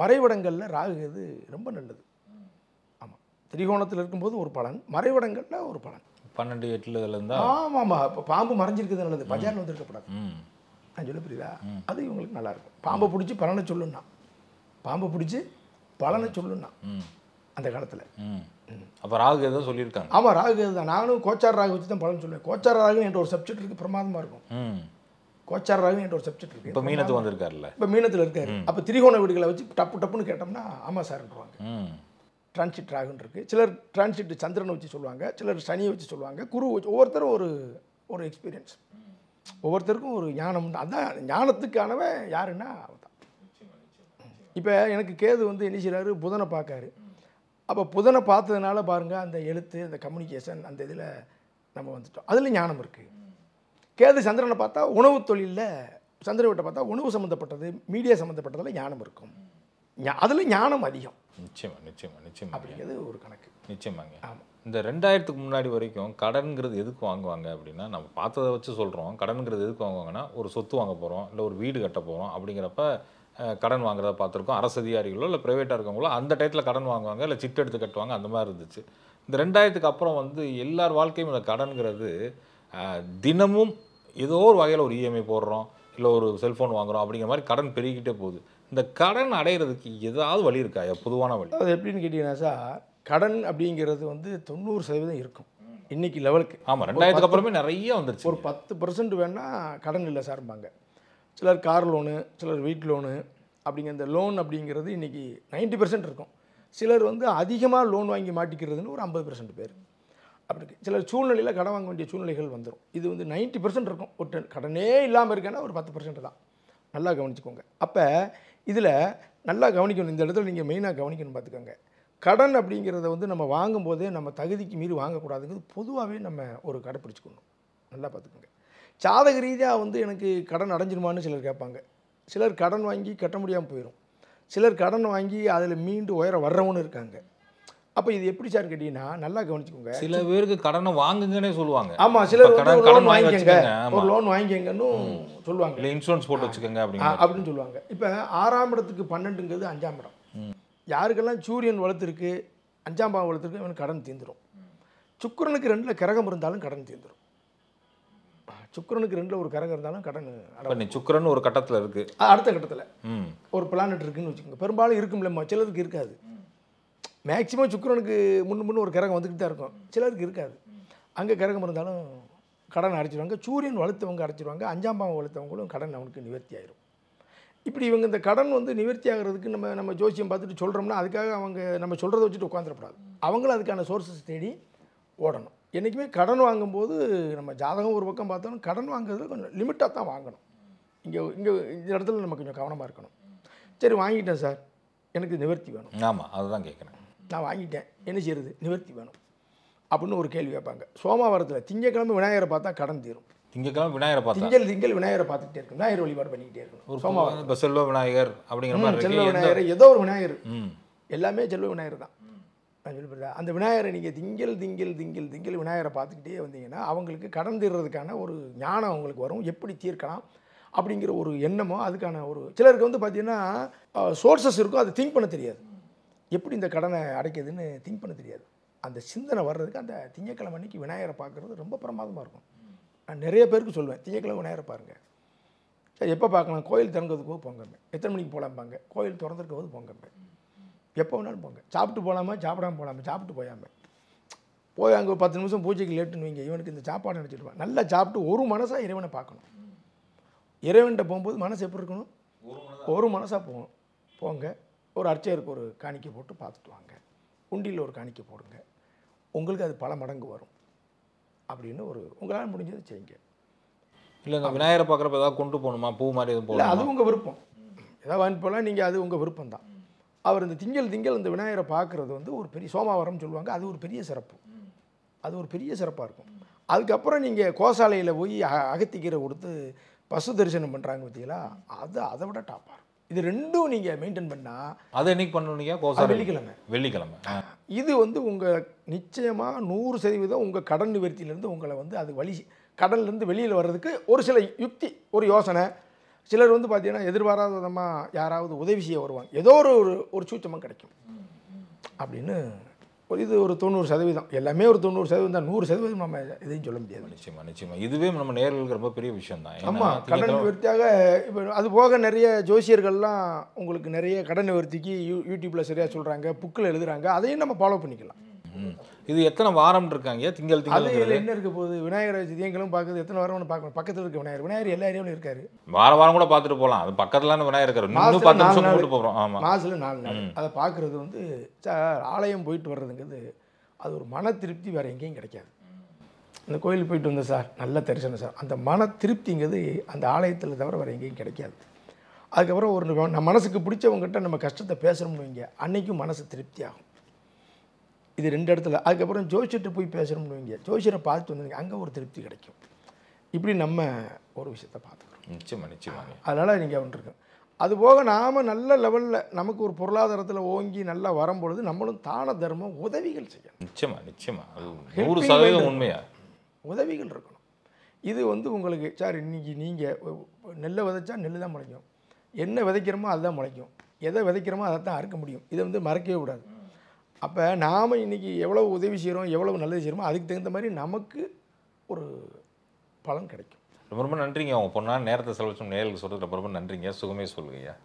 மறைவிடங்களில் ராகு கேது ரொம்ப நல்லது ஆமாம் திரிகோணத்தில் இருக்கும்போது ஒரு பலன் மறைவிடங்களில் ஒரு பலன் பன்னெண்டு எட்டுல இருந்தால் ஆமாம் ஆமாம் இப்போ பாம்பு மறைஞ்சிருக்கிறது நல்லது பஜாரில் வந்துருக்கப்படாது நான் சொல்ல புரியுதா அது இவங்களுக்கு நல்லாயிருக்கும் பாம்பை பிடிச்சி பலனை சொல்லுன்னா பாம்பை பிடிச்சி பலனை சொல்லுன்னா அந்த காலத்தில் அப்போ ராகு தான் சொல்லியிருக்காங்க ஆமாம் ராகு தான் நானும் கோச்சார் ராகு வச்சு தான் பலன் சொல்லுவேன் கோச்சார் ராகு என்ற ஒரு சப்ஜெக்ட் இருக்குது பிரமாதமாக இருக்கும் கோச்சார் ராகு என்ற ஒரு சப்ஜெக்ட் இருக்குது இப்போ மீனத்துக்கு வந்திருக்காருல்ல இப்போ மீனத்தில் இருக்காரு அப்போ திரிகோண வீடுகளை வச்சு டப்பு டப்புன்னு கேட்டோம்னா ஆமாம் சார்ன்றவாங்க ட்ரான்சிட் ராகுன்னு இருக்குது சிலர் டிரான்சிட் சந்திரனை வச்சு சொல்லுவாங்க சிலர் சனியை வச்சு சொல்லுவாங்க குரு வச்சு ஒவ்வொருத்தரும் ஒரு ஒரு எக்ஸ்பீரியன்ஸ் ஒவ்வொருத்தருக்கும் ஒரு ஞானம் உண்டு அதான் ஞானத்துக்கானவன் யாருன்னா அவதான் தான் இப்போ எனக்கு கேது வந்து என்ன செய்கிறாரு புதனை பார்க்காரு அப்போ புதனை பார்த்ததுனால பாருங்கள் அந்த எழுத்து அந்த கம்யூனிகேஷன் அந்த இதில் நம்ம வந்துட்டோம் அதில் ஞானம் இருக்குது கேது சந்திரனை பார்த்தா உணவு தொழிலில் சந்திரன் விட்ட பார்த்தா உணவு சம்மந்தப்பட்டது மீடியா சம்மந்தப்பட்டதில் ஞானம் இருக்கும் அதில் ஞானம் அதிகம் நிச்சயமாக நிச்சயமாக நிச்சயமாக அப்படிங்கிறது ஒரு கணக்கு நிச்சயமாங்க ஆமாம் இந்த ரெண்டாயிரத்துக்கு முன்னாடி வரைக்கும் கடன்கிறது எதுக்கு வாங்குவாங்க அப்படின்னா நம்ம பார்த்ததை வச்சு சொல்கிறோம் கடன்கிறது எதுக்கு வாங்குவாங்கன்னா ஒரு சொத்து வாங்க போகிறோம் இல்லை ஒரு வீடு கட்ட போகிறோம் அப்படிங்கிறப்ப கடன் வாங்குறத பார்த்துருக்கோம் அரசு அதிகாரிகளோ இல்லை ப்ரைவேட்டாக இருக்கவங்களோ அந்த டயத்தில் கடன் வாங்குவாங்க இல்லை சிட்டு எடுத்து கட்டுவாங்க அந்த மாதிரி இருந்துச்சு இந்த ரெண்டாயிரத்துக்கு அப்புறம் வந்து எல்லார் வாழ்க்கையும் இந்த கடன்கிறது தினமும் ஏதோ ஒரு வகையில் ஒரு இஎம்ஐ e போடுறோம் இல்லை ஒரு செல்ஃபோன் வாங்குகிறோம் அப்படிங்கிற மாதிரி கடன் பெருகிக்கிட்டே போகுது இந்த கடன் அடையிறதுக்கு ஏதாவது வழி இருக்கா பொதுவான வழி அது எப்படின்னு கேட்டிங்கன்னா சார் கடன் அப்படிங்கிறது வந்து தொண்ணூறு சதவீதம் இருக்கும் இன்னைக்கு லெவலுக்கு ஆமாம் ரெண்டாயிரத்துக்கு அப்புறமே நிறைய வந்துருச்சு ஒரு பத்து பர்சன்ட் வேணால் கடன் இல்லை சார்பாங்க சிலர் கார் லோனு சிலர் வீட் லோனு அப்படிங்கிற இந்த லோன் அப்படிங்கிறது இன்றைக்கி நைன்ட்டி பர்சன்ட் இருக்கும் சிலர் வந்து அதிகமாக லோன் வாங்கி மாட்டிக்கிறதுன்னு ஒரு ஐம்பது பர்சன்ட் பேர் அப்படி சிலர் சூழ்நிலையில் கடன் வாங்க வேண்டிய சூழ்நிலைகள் வந்துடும் இது வந்து நைன்டி பர்சன்ட் இருக்கும் ஒரு டென் கடனே இல்லாமல் இருக்கேன்னா ஒரு பத்து பர்சன்ட் தான் நல்லா கவனிச்சுக்கோங்க அப்போ இதில் நல்லா கவனிக்கணும் இந்த இடத்துல நீங்கள் மெயினாக கவனிக்கணும் பார்த்துக்கோங்க கடன் அப்படிங்கிறத வந்து நம்ம வாங்கும்போதே நம்ம தகுதிக்கு மீறி வாங்கக்கூடாதுங்கிறது பொதுவாகவே நம்ம ஒரு கடைப்பிடிச்சிக்கணும் நல்லா பார்த்துக்கோங்க சாதக ரீதியாக வந்து எனக்கு கடன் அடைஞ்சிருமான்னு சிலர் கேட்பாங்க சிலர் கடன் வாங்கி கட்ட முடியாமல் போயிடும் சிலர் கடன் வாங்கி அதில் மீண்டு உயர வர்றவனு இருக்காங்க அப்போ இது எப்படி சார் கேட்டீங்கன்னா நல்லா கவனிச்சுக்கோங்க சில பேருக்கு கடனை வாங்குங்கன்னே சொல்லுவாங்க ஆமாம் சிலர் கடன் வாங்கிக்கங்க ஒரு லோன் வாங்கிக்கங்கன்னு சொல்லுவாங்க இல்லை இன்சூரன்ஸ் போட்டு வச்சுக்கோங்க அப்படின்னு அப்படின்னு சொல்லுவாங்க இப்போ ஆறாம் இடத்துக்கு பன்னெண்டுங்கிறது அஞ்சாம் இடம் யாருக்கெல்லாம் சூரியன் வளர்த்துருக்கு அஞ்சாம் பாவம் வளர்த்துருக்கு இவனுக்கு கடன் தீந்துடும் சுக்கரனுக்கு ரெண்டில் கிரகம் இருந்தாலும் கடன் தீந்துடும் சுக்கரனுக்கு ரெண்டில் ஒரு கரகம் இருந்தாலும் கடன் சுக்கரன் ஒரு கட்டத்தில் இருக்குது அடுத்த கட்டத்தில் ஒரு பிளானட் இருக்குன்னு வச்சுக்கோங்க பெரும்பாலும் இருக்கும்லம்மா சிலருக்கு இருக்காது மேக்சிமம் சுக்கரனுக்கு முன்னு முன்னு ஒரு கிரகம் வந்துக்கிட்டு தான் இருக்கும் சிலருக்கு இருக்காது அங்கே கிரகம் இருந்தாலும் கடன் அடைச்சிடுவாங்க சூரியன் வளர்த்தவங்க அடைச்சிடுவாங்க அஞ்சாம் பாவம் வளர்த்தவங்களும் கடன் அவனுக்கு நிவர்த்தி ஆயிரும் இப்படி இவங்க இந்த கடன் வந்து நிவர்த்தி ஆகிறதுக்கு நம்ம நம்ம ஜோசியம் பார்த்துட்டு சொல்கிறோம்னா அதுக்காக அவங்க நம்ம சொல்கிறத வச்சுட்டு உட்காந்துடக்கூடாது அவங்களும் அதுக்கான சோர்ஸஸ் தேடி ஓடணும் என்றைக்குமே கடன் வாங்கும்போது நம்ம ஜாதகம் ஒரு பக்கம் பார்த்தாலும் கடன் வாங்குறதுல கொஞ்சம் லிமிட்டாக தான் வாங்கணும் இங்கே இங்கே இந்த இடத்துல நம்ம கொஞ்சம் கவனமாக இருக்கணும் சரி வாங்கிட்டேன் சார் எனக்கு நிவர்த்தி வேணும் ஆமாம் அதுதான் கேட்குறேன் நான் வாங்கிட்டேன் என்ன செய்யறது நிவர்த்தி வேணும் அப்படின்னு ஒரு கேள்வி கேட்பாங்க சோமவாரத்தில் திங்கக்கிழமை விநாயகரை பார்த்தா கடன் தீரும் திங்கக்கிழமை விநாயகரை பார்த்து திங்கள் திங்கள் விநாயகரை பார்த்துக்கிட்டே இருக்கும் விநாயகர் வழிபாடு பண்ணிக்கிட்டே ஒரு சோமவாரம் இப்போ செல்வ விநாயகர் அப்படிங்கிற மாதிரி செல்வ விநாயகர் ஏதோ ஒரு விநாயகர் எல்லாமே செல்வ விநாயகர் தான் நான் அந்த விநாயகரை நீங்கள் திங்கள் திங்கள் திங்கள் திங்கள் விநாயகரை பார்த்துக்கிட்டே வந்தீங்கன்னா அவங்களுக்கு கடன் தீர்றதுக்கான ஒரு ஞானம் அவங்களுக்கு வரும் எப்படி தீர்க்கலாம் அப்படிங்கிற ஒரு எண்ணமோ அதுக்கான ஒரு சிலருக்கு வந்து பார்த்திங்கன்னா சோர்சஸ் இருக்கும் அது திங்க் பண்ண தெரியாது எப்படி இந்த கடனை அடைக்கிதுன்னு திங்க் பண்ண தெரியாது அந்த சிந்தனை வர்றதுக்கு அந்த திங்கக்கிழமை அன்னைக்கு விநாயகரை பார்க்குறது ரொம்ப பிரமாதமாக இருக்கும் நான் நிறைய பேருக்கு சொல்லுவேன் திங்கக்கிழமை நேரம் பாருங்கள் சரி எப்போ பார்க்கலாம் கோயில் திறந்ததுக்கு போது எத்தனை மணிக்கு போகலாம்பாங்க கோயில் திறந்துருக்க போது போங்கம்பேன் எப்போ வேணாலும் போங்க சாப்பிட்டு போகலாமா சாப்பிடாமல் போகலாமே சாப்பிட்டு போயாமல் போய் அங்கே பத்து நிமிஷம் பூஜைக்கு லேட்டுன்னு வைங்க இவனுக்கு இந்த சாப்பாடு நினச்சிடுவான் நல்லா சாப்பிட்டு ஒரு மனசாக இறைவனை பார்க்கணும் இறைவன்கிட்ட போகும்போது மனசு எப்படி இருக்கணும் ஒரு மனசாக போகணும் போங்க ஒரு அர்ச்சகருக்கு ஒரு காணிக்கை போட்டு பார்த்துட்டு வாங்க உண்டியில் ஒரு காணிக்கை போடுங்க உங்களுக்கு அது பல மடங்கு வரும் அப்படின்னு ஒரு உங்களால் முடிஞ்சது செய்யுங்க இல்லை விநாயகரை பார்க்குறப்ப ஏதாவது கொண்டு போகணுமா பூ மாதிரி எதுவும் போகணும் அது உங்கள் விருப்பம் ஏதாவது வாங்கி போகலாம் நீங்கள் அது உங்கள் விருப்பம் தான் அவர் இந்த திங்கள் திங்கள் இந்த விநாயகரை பார்க்குறது வந்து ஒரு பெரிய சோமாவரம்னு சொல்லுவாங்க அது ஒரு பெரிய சிறப்பு அது ஒரு பெரிய சிறப்பாக இருக்கும் அதுக்கப்புறம் நீங்கள் கோசாலையில் போய் அகத்திக்கீரை கொடுத்து பசு தரிசனம் பண்ணுறாங்க பார்த்தீங்களா அது அதை விட டாப்பாக இருக்கும் இது ரெண்டும் நீங்கள் மெயின்டைன் பண்ணால் அதை என்னைக்கு பண்ணணுங்க கோசா வெள்ளிக்கிழமை வெள்ளிக்கிழமை இது வந்து உங்கள் நிச்சயமாக நூறு சதவீதம் உங்கள் கடன் நிவர்த்தியிலிருந்து உங்களை வந்து அது வழி கடன்லேருந்து வெளியில் வர்றதுக்கு ஒரு சில யுக்தி ஒரு யோசனை சிலர் வந்து பார்த்தீங்கன்னா எதிர்பாராத விதமாக யாராவது உதவி செய்ய வருவாங்க ஏதோ ஒரு ஒரு சூச்சமாக கிடைக்கும் அப்படின்னு ஒரு இது ஒரு தொண்ணூறு சதவீதம் எல்லாமே ஒரு தொண்ணூறு சதவீதம் தான் நூறு சதவீதம் நம்ம இதையும் சொல்ல முடியாது நிச்சயமா நிச்சயமா இதுவே நம்ம நேர்களுக்கு ரொம்ப பெரிய விஷயம் தான் ஆமாம் கடன் நிவர்த்தியாக இப்போ அது போக நிறைய ஜோசியர்கள்லாம் உங்களுக்கு நிறைய கடன் நிவர்த்திக்கு யூ யூடியூப்பில் சரியாக சொல்கிறாங்க புக்கில் எழுதுகிறாங்க அதையும் நம்ம ஃபாலோ பண்ணிக்கலாம் இது எத்தனை வாரம் இருக்காங்க திங்கள் திங்கள் என்ன இருக்க போகுது விநாயகர் எங்களும் பார்க்குறது எத்தனை வாரம் பார்க்கணும் பக்கத்தில் இருக்க விநாயகர் விநாயகர் எல்லா ஏரியாவும் இருக்காரு வார வாரம் கூட பார்த்துட்டு போகலாம் அது பக்கத்தில் விநாயகர் இருக்காரு இன்னும் பத்து நிமிஷம் போகிறோம் ஆமாம் மாசில் நாலு நாள் அதை பார்க்குறது வந்து ஆலயம் போயிட்டு வர்றதுங்கிறது அது ஒரு மன திருப்தி வேறு எங்கேயும் கிடைக்காது இந்த கோயிலுக்கு போயிட்டு வந்தேன் சார் நல்ல தரிசனம் சார் அந்த மன திருப்திங்கிறது அந்த ஆலயத்தில் தவிர வேறு எங்கேயும் கிடைக்காது அதுக்கப்புறம் ஒரு நம்ம மனசுக்கு பிடிச்சவங்ககிட்ட நம்ம கஷ்டத்தை பேசணும்னு வைங்க அன்றைக்கும் மனசு திருப்தி ஆகும் இது ரெண்டு இடத்துல அதுக்கப்புறம் ஜோசியர்கிட்ட போய் பேசணும்னு வைங்க ஜோசியரை பார்த்து வந்துருங்க அங்கே ஒரு திருப்தி கிடைக்கும் இப்படி நம்ம ஒரு விஷயத்த பார்த்துக்கிறோம் நிச்சயமாக நிச்சயமாக அதனால் நீங்கள் அது போக நாம் நல்ல லெவலில் நமக்கு ஒரு பொருளாதாரத்தில் ஓங்கி நல்லா வரும்பொழுது நம்மளும் தான தர்மம் உதவிகள் செய்யணும் நிச்சயமாக நிச்சயமாக நூறு சதவீதம் உண்மையாக உதவிகள் இருக்கணும் இது வந்து உங்களுக்கு சார் இன்றைக்கி நீங்கள் நெல்லை விதைச்சா நெல் தான் முளைக்கும் என்ன விதைக்கிறோமோ அதுதான் முளைக்கும் எதை விதைக்கிறோமோ அதை தான் அறுக்க முடியும் இதை வந்து மறக்கவே கூடாது அப்போ நாம் இன்றைக்கி எவ்வளோ உதவி செய்கிறோம் எவ்வளோ நல்லது செய்கிறோமோ அதுக்கு தகுந்த மாதிரி நமக்கு ஒரு பலன் கிடைக்கும் ரொம்ப ரொம்ப நன்றிங்க அவங்க பொண்ணா நேரத்தை செலவு நேர்களுக்கு சொல்கிறது ரொம்ப ரொம்ப நன்றிங்க சுகமே சொல்லுங்கய்யா